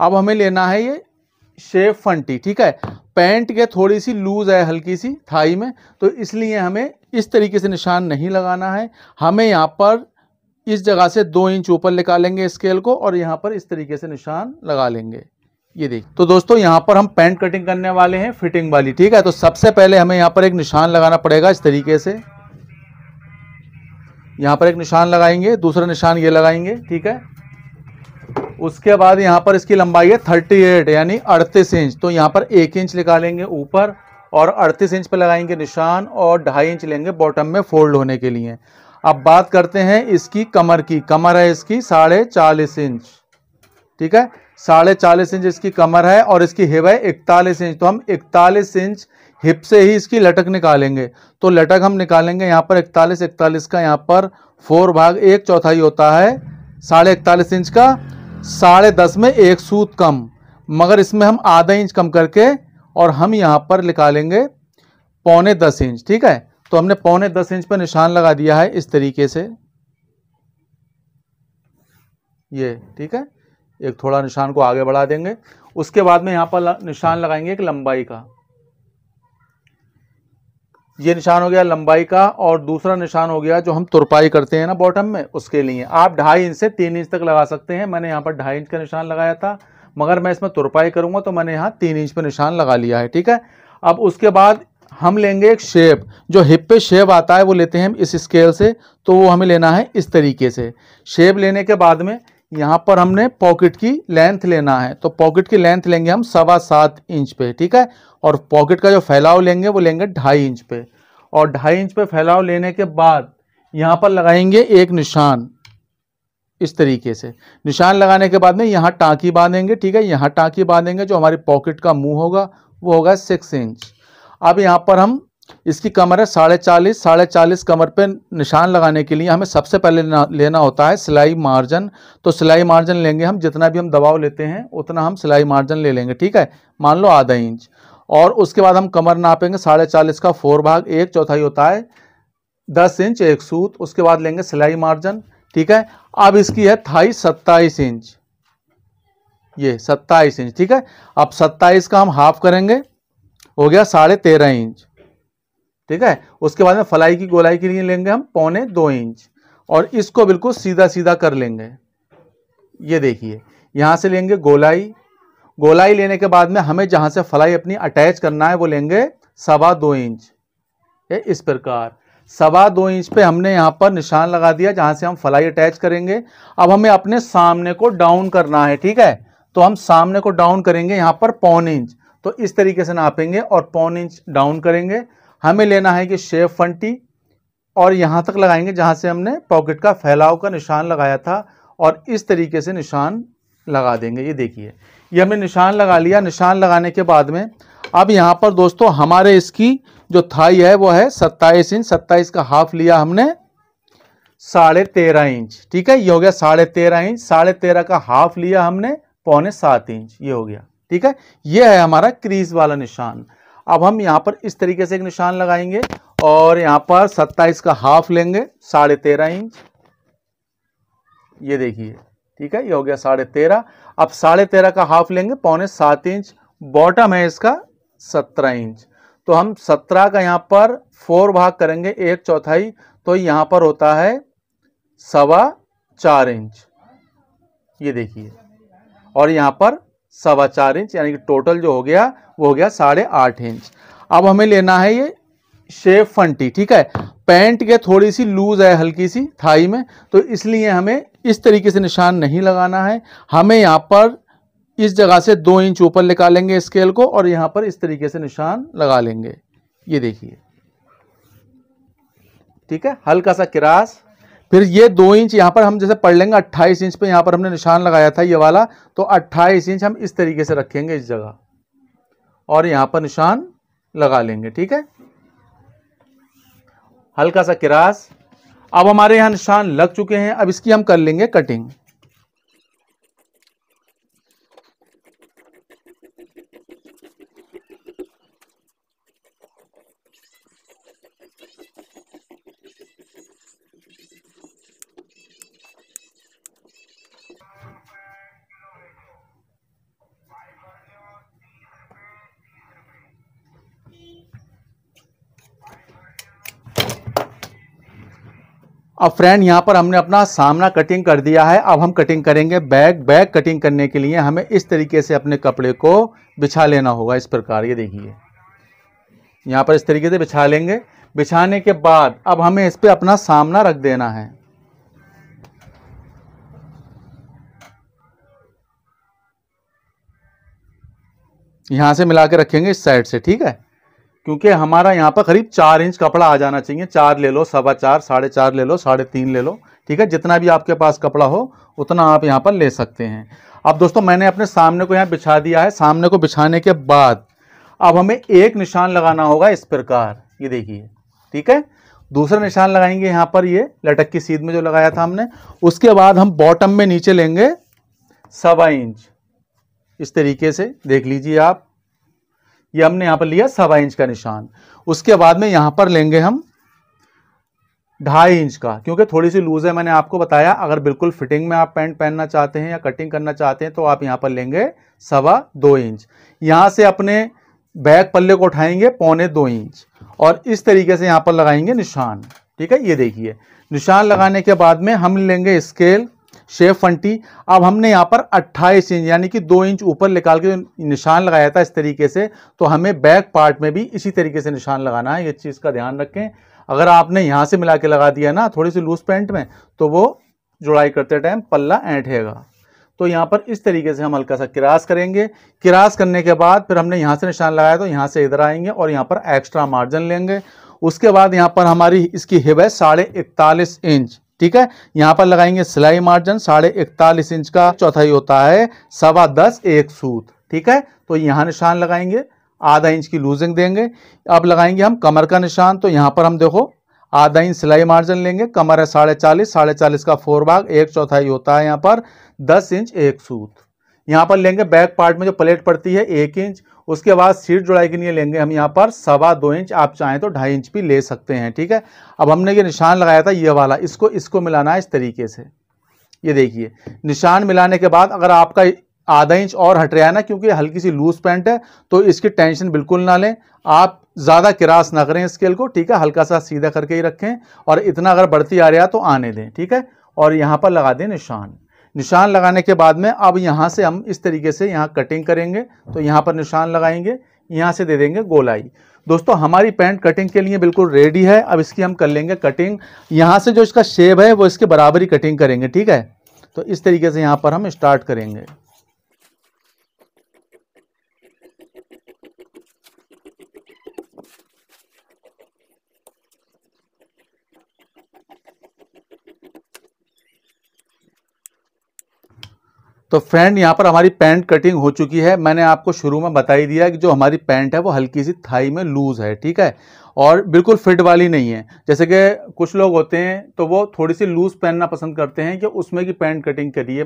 अब हमें लेना है ये शेप फंटी ठीक है पैंट के थोड़ी सी लूज है हल्की सी थाई में तो इसलिए हमें इस तरीके से निशान नहीं लगाना है हमें यहाँ पर इस जगह से दो इंच ऊपर निकालेंगे स्केल को और यहाँ पर इस तरीके से निशान लगा लेंगे ये देख तो दोस्तों यहाँ पर हम पैंट कटिंग करने वाले हैं फिटिंग वाली ठीक है तो सबसे पहले हमें यहाँ पर एक निशान लगाना पड़ेगा इस तरीके से यहाँ पर एक निशान लगाएंगे दूसरा निशान ये लगाएंगे ठीक है उसके बाद यहाँ पर इसकी लंबाई है थर्टी एट यानी अड़तीस इंच तो यहाँ पर एक इंच निकालेंगे ऊपर और अड़तीस इंच पर लगाएंगे निशान और ढाई इंच लेंगे बॉटम में फोल्ड होने के लिए अब बात करते हैं इसकी कमर की कमर है इसकी साढ़े चालीस इंच ठीक है साढ़े चालीस इंच इसकी कमर है और इसकी हिप है इकतालीस इंच तो हम इकतालीस इंच हिप से ही इसकी लटक निकालेंगे तो लटक हम निकालेंगे यहाँ पर इकतालीस इकतालीस का यहाँ पर फोर भाग एक चौथाई होता है साढ़े इकतालीस इंच का साढ़े दस में एक सूत कम मगर इसमें हम आधा इंच कम करके और हम यहाँ पर निकालेंगे पौने दस इंच ठीक है तो हमने पौने दस इंच पर निशान लगा दिया है इस तरीके से ये ठीक है एक थोड़ा निशान को आगे बढ़ा देंगे उसके बाद में यहाँ पर निशान लगाएंगे एक लंबाई का ये निशान हो गया लंबाई का और दूसरा निशान हो गया जो हम तुरपाई करते हैं ना बॉटम में उसके लिए आप ढाई इंच से तीन इंच तक लगा सकते हैं मैंने यहाँ पर ढाई इंच का निशान लगाया था मगर मैं इसमें तुरपाई करूँगा तो मैंने यहाँ तीन इंच पर निशान लगा लिया है ठीक है अब उसके बाद हम लेंगे एक शेप जो हिप पे शेप आता है वो लेते हैं हम इस स्केल से तो वो हमें लेना है इस तरीके से शेप लेने के बाद में यहाँ पर हमने पॉकेट की लेंथ लेना है तो पॉकेट की लेंथ लेंगे हम सवा सात इंच पे ठीक है और पॉकेट का जो फैलाव लेंगे वो लेंगे ढाई इंच पे और ढाई इंच पे फैलाव लेने के बाद यहाँ पर लगाएंगे एक निशान इस तरीके से निशान लगाने के बाद में यहाँ टाँकी बांधेंगे ठीक है यहाँ टाँकी बांधेंगे जो हमारी पॉकेट का मुँह होगा वो होगा सिक्स इंच अब यहाँ पर हम इसकी कमर है साढ़े चालीस साढ़े चालीस कमर पे निशान लगाने के लिए हमें सबसे पहले लेना होता है सिलाई मार्जिन तो सिलाई मार्जिन लेंगे हम जितना भी हम दबाव लेते हैं उतना हम सिलाई मार्जिन ले लेंगे ठीक है मान लो आधा इंच और उसके बाद हम कमर नापेंगे साढ़े चालीस का फोर भाग एक चौथाई होता है दस इंच एक सूत उसके बाद लेंगे सिलाई मार्जिन ठीक है अब इसकी है थाई सत्ताईस इंच ये सत्ताईस इंच ठीक है अब सत्ताईस का हम हाफ करेंगे हो गया साढ़े तेरह इंच ठीक है उसके बाद में फलाई की गोलाई के लिए लेंगे हम पौने दो इंच और इसको बिल्कुल सीधा सीधा कर लेंगे ये देखिए यहां से लेंगे गोलाई गोलाई लेने के बाद में हमें जहां से फलाई अपनी अटैच करना है वो लेंगे सवा दो इंच ये इस प्रकार सवा दो इंच पे हमने यहां पर निशान लगा दिया जहां से हम फलाई अटैच करेंगे अब हमें अपने सामने को डाउन करना है ठीक है तो हम सामने को डाउन करेंगे यहां पर पौन इंच तो इस तरीके से नापेंगे और पौन इंच डाउन करेंगे हमें लेना है कि शेप फंटी और यहाँ तक लगाएंगे जहाँ से हमने पॉकेट का फैलाव का निशान लगाया था और इस तरीके से निशान लगा देंगे ये देखिए ये हमने निशान लगा लिया निशान लगाने के बाद में अब यहाँ पर दोस्तों हमारे इसकी जो थाई है वो है सत्ताईस इंच सत्ताईस का हाफ लिया हमने साढ़े तेरह इंच ठीक है ये हो गया साढ़े तेरह इंच साढ़े तेरह का हाफ लिया हमने पौने सात इंच ये हो गया ठीक है ये है हमारा क्रीज वाला निशान अब हम यहाँ पर इस तरीके से एक निशान लगाएंगे और यहाँ पर सत्ताईस का हाफ लेंगे साढ़े तेरह इंच ये देखिए ठीक है ये हो गया साढ़े तेरह अब साढ़े तेरह का हाफ लेंगे पौने सात इंच बॉटम है इसका सत्रह इंच तो हम सत्रह का यहाँ पर फोर भाग करेंगे एक चौथाई तो यहाँ पर होता है सवा चार इंच ये देखिए और यहाँ पर सवा चार इंच यानी कि टोटल जो हो गया वो हो गया साढ़े आठ इंच अब हमें लेना है ये शेप फंटी ठीक है पैंट के थोड़ी सी लूज है हल्की सी थाई में तो इसलिए हमें इस तरीके से निशान नहीं लगाना है हमें यहाँ पर इस जगह से दो इंच ऊपर निकालेंगे स्केल को और यहाँ पर इस तरीके से निशान लगा लेंगे ये देखिए ठीक है हल्का सा किरास फिर ये दो इंच यहाँ पर हम जैसे पढ़ लेंगे अट्ठाईस इंच पे यहाँ पर हमने निशान लगाया था ये वाला तो अट्ठाईस इंच हम इस तरीके से रखेंगे इस जगह और यहां पर निशान लगा लेंगे ठीक है हल्का सा किरास अब हमारे यहां निशान लग चुके हैं अब इसकी हम कर लेंगे कटिंग अब फ्रेंड यहाँ पर हमने अपना सामना कटिंग कर दिया है अब हम कटिंग करेंगे बैग बैग कटिंग करने के लिए हमें इस तरीके से अपने कपड़े को बिछा लेना होगा इस प्रकार ये देखिए यहाँ पर इस तरीके से बिछा लेंगे बिछाने के बाद अब हमें इस पर अपना सामना रख देना है यहाँ से मिला के रखेंगे इस साइड से ठीक है क्योंकि हमारा यहाँ पर करीब चार इंच कपड़ा आ जाना चाहिए चार ले लो सवा चार साढ़े चार ले लो साढ़े तीन ले लो ठीक है जितना भी आपके पास कपड़ा हो उतना आप यहाँ पर ले सकते हैं अब दोस्तों मैंने अपने सामने को यहाँ बिछा दिया है सामने को बिछाने के बाद अब हमें एक निशान लगाना होगा इस प्रकार ये देखिए ठीक है दूसरा निशान लगाएंगे यहाँ पर ये लटक की सीध में जो लगाया था हमने उसके बाद हम बॉटम में नीचे लेंगे सवा इंच इस तरीके से देख लीजिए आप ये हमने यहां पर लिया सवा इंच का निशान उसके बाद में यहां पर लेंगे हम ढाई इंच का क्योंकि थोड़ी सी लूज है मैंने आपको बताया अगर बिल्कुल फिटिंग में आप पैंट पहनना चाहते हैं या कटिंग करना चाहते हैं तो आप यहां पर लेंगे सवा दो इंच यहां से अपने बैक पल्ले को उठाएंगे पौने दो इंच और इस तरीके से यहां पर लगाएंगे निशान ठीक है ये देखिए निशान लगाने के बाद में हम लेंगे स्केल शेफ फंटी अब हमने यहाँ पर 28 इंच यानी कि दो इंच ऊपर निकाल के निशान लगाया था इस तरीके से तो हमें बैक पार्ट में भी इसी तरीके से निशान लगाना है ये चीज़ का ध्यान रखें अगर आपने यहाँ से मिला के लगा दिया ना थोड़ी सी लूज पैंट में तो वो जुड़ाई करते टाइम पल्ला ऐंठेगा तो यहाँ पर इस तरीके से हम हल्का सा किरास करेंगे किरास करने के बाद फिर हमने यहाँ से निशान लगाया तो यहाँ से इधर आएंगे और यहाँ पर एक्स्ट्रा मार्जिन लेंगे उसके बाद यहाँ पर हमारी इसकी हिब है साढ़े इकतालीस इंच ठीक है यहाँ पर लगाएंगे सिलाई मार्जिन साढ़े इकतालीस इंच का चौथाई होता है सवा दस एक सूत ठीक है तो यहाँ निशान लगाएंगे आधा इंच की लूजिंग देंगे अब लगाएंगे हम कमर का निशान तो यहाँ पर हम देखो आधा इंच सिलाई मार्जिन लेंगे कमर है साढ़े चालीस साढ़े चालीस का फोर भाग एक चौथाई होता है यहाँ पर दस इंच एक सूत यहाँ पर लेंगे बैक पार्ट में जो प्लेट पड़ती है एक इंच उसके बाद सीट जुड़ाई के लिए लेंगे हम यहाँ पर सवा दो इंच आप चाहें तो ढाई इंच भी ले सकते हैं ठीक है अब हमने ये निशान लगाया था ये वाला इसको इसको मिलाना है इस तरीके से ये देखिए निशान मिलाने के बाद अगर आपका आधा इंच और हट रहा है ना क्योंकि हल्की सी लूज पैंट है तो इसकी टेंशन बिल्कुल ना लें आप ज़्यादा किरास ना करें स्केल को ठीक है हल्का सा सीधा करके ही रखें और इतना अगर बढ़ती आ रहा है तो आने दें ठीक है और यहाँ पर लगा दें निशान निशान लगाने के बाद में अब यहाँ से हम इस तरीके से यहाँ कटिंग करेंगे तो यहाँ पर निशान लगाएंगे यहाँ से दे देंगे गोलाई दोस्तों हमारी पैंट कटिंग के लिए बिल्कुल रेडी है अब इसकी हम कर लेंगे कटिंग यहाँ से जो इसका शेप है वो इसके बराबर ही कटिंग करेंगे ठीक है तो इस तरीके से यहाँ पर हम स्टार्ट करेंगे तो फ्रेंड यहाँ पर हमारी पैंट कटिंग हो चुकी है मैंने आपको शुरू में बता ही दिया कि जो हमारी पैंट है वो हल्की सी थाई में लूज़ है ठीक है और बिल्कुल फिट वाली नहीं है जैसे कि कुछ लोग होते हैं तो वो थोड़ी सी लूज़ पहनना पसंद करते हैं कि उसमें की पैंट कटिंग करिए